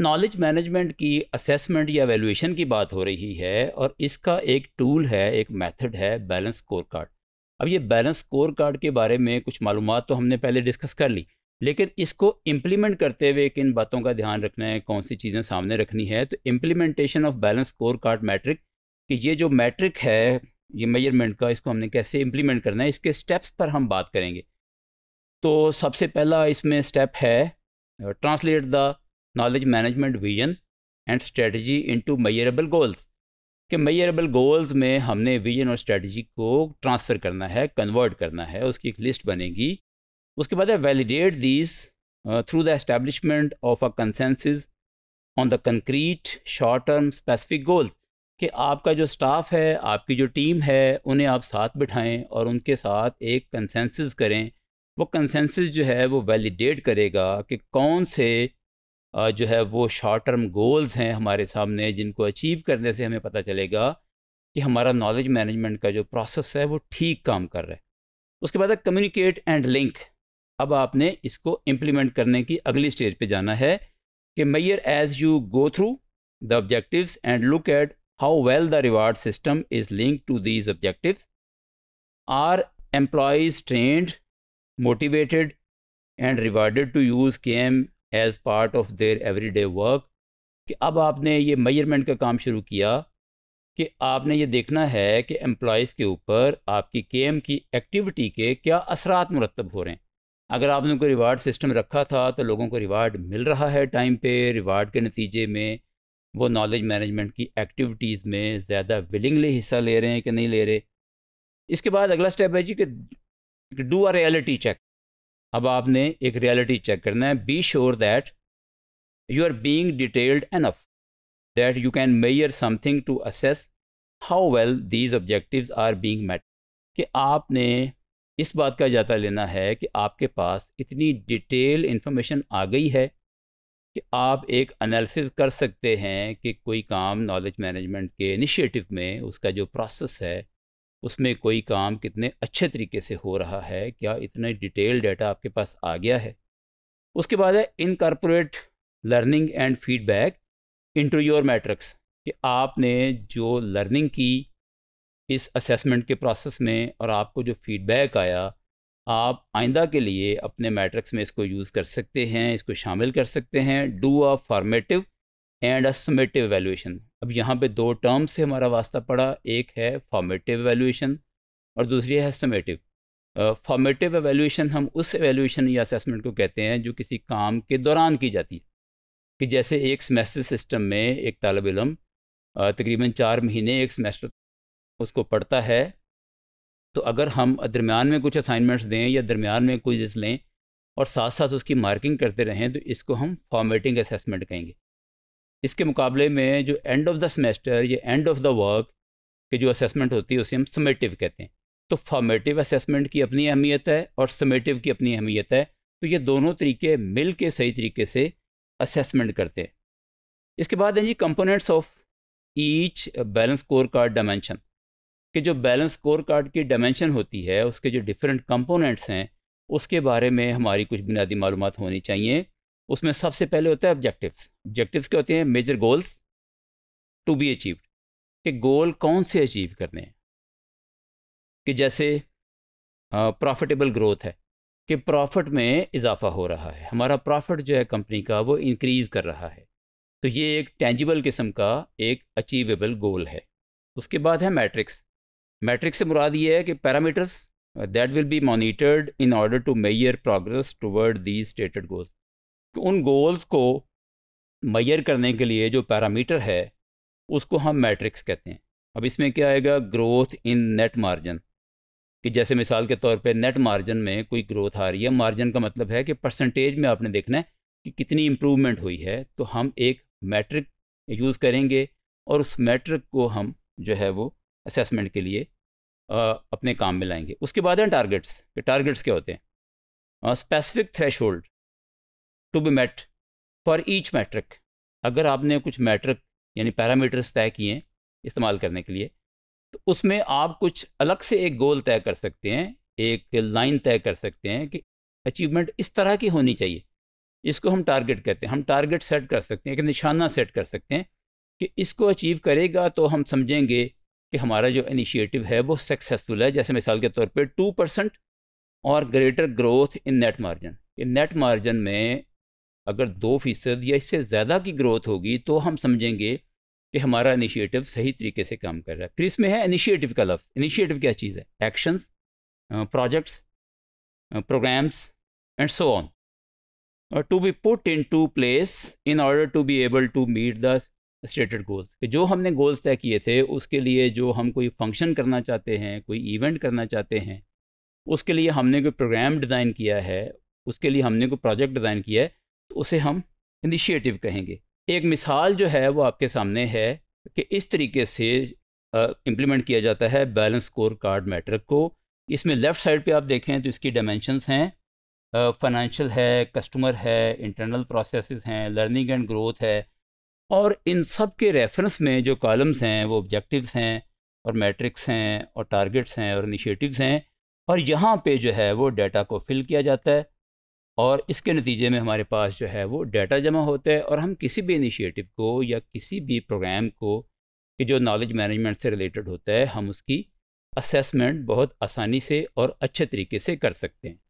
knowledge management की assessment या valuation की बात हो रही है और इसका एक टूल है एक मेथड है बैलेंस स्कोर कार्ड अब ये बैलेंस स्कोर कार्ड के बारे में कुछ मालूम तो हमने पहले डिस्कस कर ली लेकिन इसको इम्प्लीमेंट करते हुए किन बातों का ध्यान रखना है कौन सी चीज़ें सामने रखनी है तो implementation of balance score card metric कि ये जो मैट्रिक है ये मेजरमेंट का इसको हमने कैसे इम्प्लीमेंट करना है इसके स्टेप्स पर हम बात करेंगे तो सबसे पहला इसमें स्टेप है translate the knowledge management vision and strategy into measurable goals कि मैयरेबल गोल्स में हमने विजन और स्ट्रेटजी को ट्रांसफ़र करना है कन्वर्ट करना है उसकी एक लिस्ट बनेगी उसके बाद है validate these through the establishment of a consensus on the concrete short term specific goals कि आपका जो स्टाफ है आपकी जो टीम है उन्हें आप साथ बिठाएं और उनके साथ एक कंसेंसस करें वो कंसेंसस जो है वो वैलिडेट करेगा कि कौन से जो है वो शॉर्ट टर्म गोल्स हैं हमारे सामने जिनको अचीव करने से हमें पता चलेगा कि हमारा नॉलेज मैनेजमेंट का जो प्रोसेस है वो ठीक काम कर रहा है उसके बाद कम्युनिकेट एंड लिंक अब आपने इसको इम्प्लीमेंट करने की अगली स्टेज पे जाना है कि measure as you go through the objectives and look at how well the reward system is link to these objective are employees trained motivated and rewarded to use K M as part of their everyday work कि अब आपने ये measurement का काम शुरू किया कि आपने ये देखना है कि एम्प्लॉज़ के ऊपर आपकी के की एक्टिविटी के क्या असरात मुरतब हो रहे हैं अगर आपने कोई रिवार्ड सिस्टम रखा था तो लोगों को रिवार्ड मिल रहा है टाइम पे रिवार्ड के नतीजे में वो नॉलेज मैनेजमेंट की एक्टिविटीज़ में ज़्यादा विलिंगली हिस्सा ले रहे हैं कि नहीं ले रहे इसके बाद अगला स्टेप है जी कि डू आ रियलिटी चेक अब आपने एक रियलिटी चेक करना है be sure that you are being detailed enough that you can measure something to assess how well these objectives are being met कि आपने इस बात का जाता लेना है कि आपके पास इतनी डिटेल इन्फॉर्मेशन आ गई है कि आप एक एनालिसिस कर सकते हैं कि कोई काम नॉलेज मैनेजमेंट के इनिशिएटिव में उसका जो प्रोसेस है उसमें कोई काम कितने अच्छे तरीके से हो रहा है क्या इतने डिटेल डाटा आपके पास आ गया है उसके बाद है incorporate learning and feedback into your metrics कि आपने जो लर्निंग की इस असेसमेंट के प्रोसेस में और आपको जो फीडबैक आया आप आइंदा के लिए अपने मैट्रिक्स में इसको यूज़ कर सकते हैं इसको शामिल कर सकते हैं do a formative and a summative valuation अब यहाँ पे दो टर्म से हमारा वास्ता पड़ा एक है फॉर्मेटिव वैल्यूएशन और दूसरी है समेटिव फॉर्मेटिव एवेल्यूशन हम उस एवेल्यूशन या असेसमेंट को कहते हैं जो किसी काम के दौरान की जाती है कि जैसे एक सेमेस्टर सिस्टम में एक तालब इलम तकरीबन चार महीने एक सेमेस्टर उसको पढ़ता है तो अगर हम दरमियान में कुछ असाइनमेंट्स दें या दरमियान में कोई लें और साथ साथ उसकी मार्किंग करते रहें तो इसको हम फॉर्मेटिंग असेसमेंट कहेंगे इसके मुकाबले में जो एंड ऑफ द सेमेस्टर या एंड ऑफ द वर्क की जो असेसमेंट होती है उसे हम समेटिव कहते हैं तो फॉर्मेटिव असेसमेंट की अपनी अहमियत है और समेटिव की अपनी अहमियत है तो ये दोनों तरीके मिल के सही तरीके से असेसमेंट करते हैं इसके बाद है जी components of each balance score card dimension के जो बैलेंस स्कोर कार्ड की डायमेंशन होती है उसके जो डिफरेंट कंपोनेंट्स हैं उसके बारे में हमारी कुछ बुनियादी मालूम होनी चाहिए उसमें सबसे पहले होता है ऑब्जेक्टिव्स ऑब्जेक्टिव्स क्या होते हैं measure goals to be achieved कि गोल कौन से अचीव करने हैं कि जैसे प्रॉफिटेबल ग्रोथ है कि प्रॉफिट में इजाफा हो रहा है हमारा प्रॉफिट जो है कंपनी का वो इंक्रीज़ कर रहा है तो ये एक टेंजिबल किस्म का एक अचीवेबल गोल है उसके बाद है मैट्रिक्स मैट्रिक्स से मुराद ये है कि parameters that will be monitored in order to measure progress toward the stated goals उन गोल्स को मैयर करने के लिए जो पैरामीटर है उसको हम मैट्रिक्स कहते हैं अब इसमें क्या आएगा ग्रोथ इन नेट मार्जिन कि जैसे मिसाल के तौर पे नेट मार्जिन में कोई ग्रोथ आ रही है मार्जिन का मतलब है कि परसेंटेज में आपने देखना है कि कितनी इम्प्रूवमेंट हुई है तो हम एक मैट्रिक यूज़ करेंगे और उस मैट्रिक को हम जो है वो असेसमेंट के लिए आ, अपने काम में लाएंगे उसके बाद हैं टारगेट्स कि टारगेट्स क्या होते हैं specific threshold to be met for each metric अगर आपने कुछ मैट्रिक यानी पैरामीटर्स तय किए इस्तेमाल करने के लिए तो उसमें आप कुछ अलग से एक गोल तय कर सकते हैं एक लाइन तय कर सकते हैं कि अचीवमेंट इस तरह की होनी चाहिए इसको हम टारगेट कहते हैं हम टारगेट सेट कर सकते हैं एक निशाना सेट कर सकते हैं कि इसको अचीव करेगा तो हम समझेंगे कि हमारा जो इनिशिएटिव है वो सक्सेसफुल है जैसे मिसाल के तौर पे टू परसेंट और greater growth in net margin कि नेट मार्जिन में अगर दो फीसद या इससे ज़्यादा की ग्रोथ होगी तो हम समझेंगे कि हमारा इनिशिएटिव सही तरीके से काम कर रहा है फिर इसमें है इनिशिएटिव का लफ्ज़ इनिशिएटिव क्या चीज़ है actions projects programmes and so on to be put into place in order to be able to meet the stated goals कि जो हमने गोल्स तय किए थे उसके लिए जो हम कोई फंक्शन करना चाहते हैं कोई इवेंट करना चाहते हैं उसके लिए हमने कोई प्रोग्राम डिज़ाइन किया है उसके लिए हमने कोई प्रोजेक्ट डिज़ाइन किया है तो उसे हम इनिशिएटिव कहेंगे एक मिसाल जो है वो आपके सामने है कि इस तरीके से इम्प्लीमेंट किया जाता है बैलेंस स्कोर कार्ड मैट्रिक को इसमें लेफ़्ट साइड पे आप देखें तो इसकी डायमेंशंस हैं फाइनेंशियल है कस्टमर है इंटरनल प्रोसेसेस हैं लर्निंग एंड ग्रोथ है और इन सब के रेफरेंस में जो कॉलम्स हैं वो ऑब्जेक्टिव्स हैं और मैट्रिक्स हैं और टारगेट्स हैं और इनिशिएटिव्स हैं और यहाँ पे जो है वो डाटा को फिल किया जाता है और इसके नतीजे में हमारे पास जो है वो डाटा जमा होता है और हम किसी भी इनिशिएटिव को या किसी भी प्रोग्राम को कि जो नॉलेज मैनेजमेंट से रिलेटेड होता है हम उसकी असेसमेंट बहुत आसानी से और अच्छे तरीके से कर सकते हैं